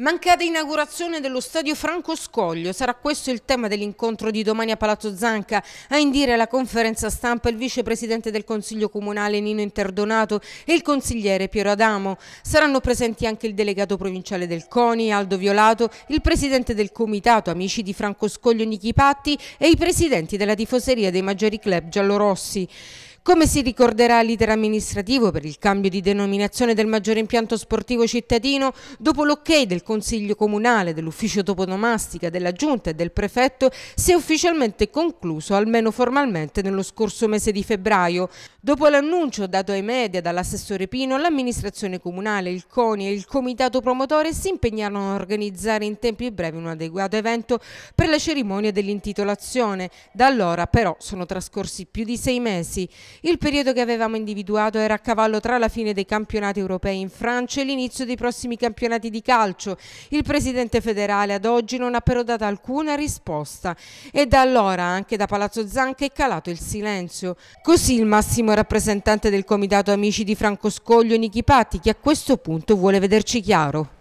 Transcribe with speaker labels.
Speaker 1: Mancata inaugurazione dello stadio Franco Scoglio, sarà questo il tema dell'incontro di domani a Palazzo Zanca, a indire la conferenza stampa il vicepresidente del Consiglio Comunale Nino Interdonato e il consigliere Piero Adamo. Saranno presenti anche il delegato provinciale del CONI, Aldo Violato, il presidente del Comitato Amici di Franco Scoglio Nichi Patti e i presidenti della tifoseria dei maggiori club giallorossi. Come si ricorderà l'iter amministrativo per il cambio di denominazione del maggiore impianto sportivo cittadino, dopo l'ok del Consiglio Comunale, dell'Ufficio Toponomastica, della Giunta e del Prefetto, si è ufficialmente concluso, almeno formalmente, nello scorso mese di febbraio. Dopo l'annuncio dato ai media dall'assessore Pino, l'amministrazione comunale, il CONI e il comitato promotore si impegnarono a organizzare in tempi brevi un adeguato evento per la cerimonia dell'intitolazione. Da allora però sono trascorsi più di sei mesi. Il periodo che avevamo individuato era a cavallo tra la fine dei campionati europei in Francia e l'inizio dei prossimi campionati di calcio. Il presidente federale ad oggi non ha però dato alcuna risposta e da allora anche da Palazzo Zanca è calato il silenzio. Così il massimo rappresentante del comitato Amici di Francoscoglio, Nichi Patti, che a questo punto vuole vederci chiaro.